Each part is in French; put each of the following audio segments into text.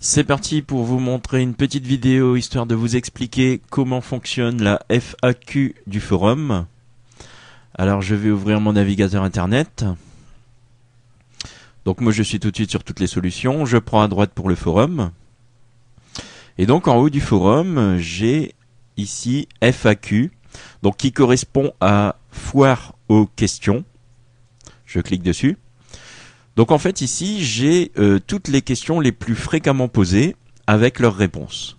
C'est parti pour vous montrer une petite vidéo histoire de vous expliquer comment fonctionne la FAQ du forum. Alors je vais ouvrir mon navigateur internet. Donc moi je suis tout de suite sur toutes les solutions. Je prends à droite pour le forum. Et donc en haut du forum, j'ai ici FAQ, donc qui correspond à foire aux questions. Je clique dessus. Donc en fait ici j'ai euh, toutes les questions les plus fréquemment posées avec leurs réponses.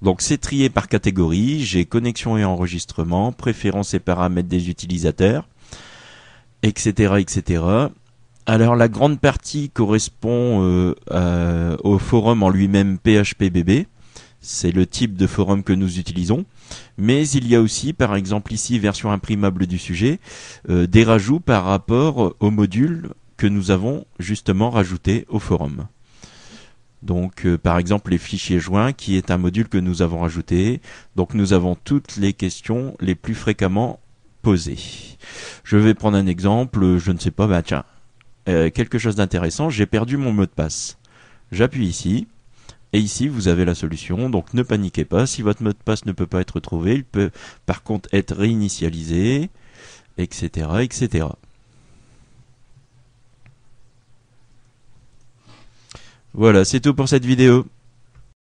Donc c'est trié par catégorie, j'ai connexion et enregistrement, préférences et paramètres des utilisateurs, etc. etc. Alors la grande partie correspond euh, au forum en lui-même PHPBB, c'est le type de forum que nous utilisons, mais il y a aussi par exemple ici version imprimable du sujet, euh, des rajouts par rapport au module que nous avons justement rajouté au forum. Donc euh, par exemple les fichiers joints qui est un module que nous avons rajouté. Donc nous avons toutes les questions les plus fréquemment posées. Je vais prendre un exemple, je ne sais pas, bah tiens, euh, quelque chose d'intéressant, j'ai perdu mon mot de passe. J'appuie ici, et ici, vous avez la solution, donc ne paniquez pas. Si votre mot de passe ne peut pas être trouvé, il peut par contre être réinitialisé, etc., etc. Voilà, c'est tout pour cette vidéo.